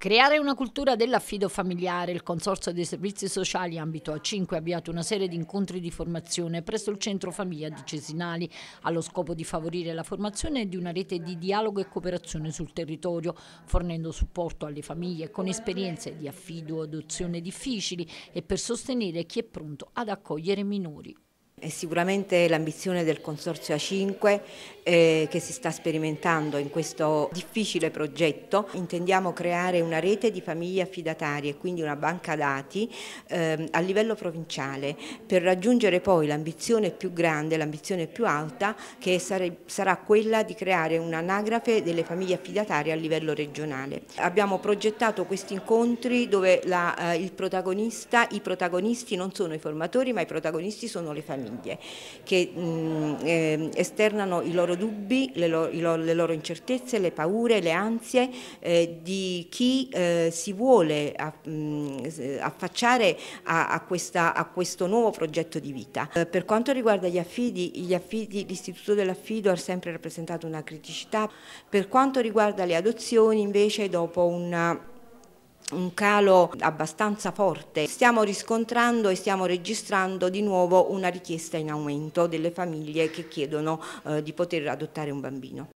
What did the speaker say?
Creare una cultura dell'affido familiare, il Consorzio dei Servizi Sociali Ambito A5 ha avviato una serie di incontri di formazione presso il Centro Famiglia di Cesinali, allo scopo di favorire la formazione di una rete di dialogo e cooperazione sul territorio, fornendo supporto alle famiglie con esperienze di affido o adozione difficili e per sostenere chi è pronto ad accogliere minori. È sicuramente l'ambizione del Consorzio A5 eh, che si sta sperimentando in questo difficile progetto. Intendiamo creare una rete di famiglie affidatarie, quindi una banca dati eh, a livello provinciale per raggiungere poi l'ambizione più grande, l'ambizione più alta che sare, sarà quella di creare un'anagrafe delle famiglie affidatarie a livello regionale. Abbiamo progettato questi incontri dove la, eh, i protagonisti non sono i formatori ma i protagonisti sono le famiglie famiglie che mh, mm, eh, esternano i loro dubbi, le loro, loro, le loro, incertezze, le paure, le ansie eh, di chi eh, si vuole aff mm, affacciare a, a, questa, a, questo nuovo progetto di vita. Eh, per quanto riguarda gli affidi, l'istituto dell'affido ha sempre rappresentato una criticità, per quanto riguarda le adozioni invece dopo una un calo abbastanza forte. Stiamo riscontrando e stiamo registrando di nuovo una richiesta in aumento delle famiglie che chiedono eh, di poter adottare un bambino.